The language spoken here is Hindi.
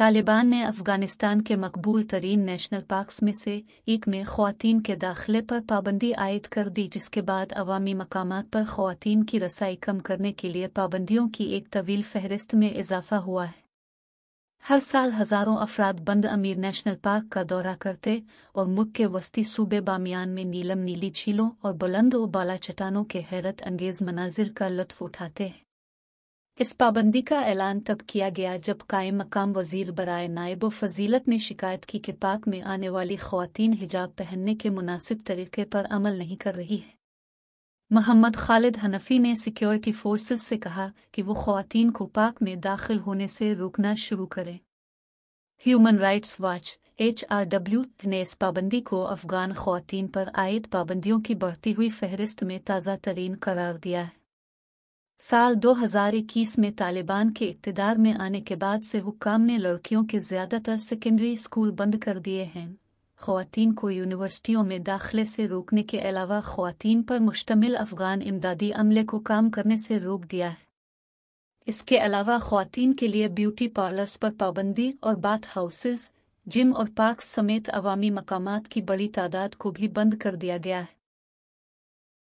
तालिबान ने अफगानिस्तान के मकबूल तरीन नेशनल पार्क्स में से एक में खुतिन के दाखिले पर पाबंदी आयद कर दी जिसके बाद अवामी मकाम पर खुतिन की रसाई कम करने के लिए पाबंदियों की एक तवील फहरिस्त में इजाफा हुआ है हर साल हजारों अफराद बंद अमीर नेशनल पार्क का दौरा करते और मुख्य वस्ती सूबे बामियान में नीलम नीली झीलों और बुलंद व बाला चट्टानों के हैरत अंगेज मनाजिर का लुत्फ उठाते हैं इस पाबंदी का ऐलान तब किया गया जब कायम मकाम वजीर बरए नायब फजीलत ने शिकायत की कि पाक में आने वाली खुवान हिजाब पहनने के मुनासिब तरीके पर अमल नहीं कर रही है मोहम्मद खालिद हनफी ने सिक्योरिटी फोर्सेस से कहा कि वो खुवान को पाक में दाखिल होने से रोकना शुरू करें Human Rights Watch H R W ने इस पाबंदी को अफगान खुवान पर आयद पाबंदियों की बढ़ती हुई फहरिस्त में ताज़ा तरीन करार दिया है साल 2021 में तालिबान के इकतदार में आने के बाद से हुकाम ने लड़कियों के ज़्यादातर सेकेंडरी स्कूल बंद कर दिए हैं खातन को यूनिवर्सिटियों में दाखिले से रोकने के अलावा खातन पर मुश्तमिल अफगान इमदादी अमले को काम करने से रोक दिया है इसके अलावा खातन के लिए ब्यूटी पार्लर्स पर पाबंदी और बाथ हाउसेज जिम और पार्क समेत अवामी मकाम की बड़ी तादाद को भी बंद कर दिया गया है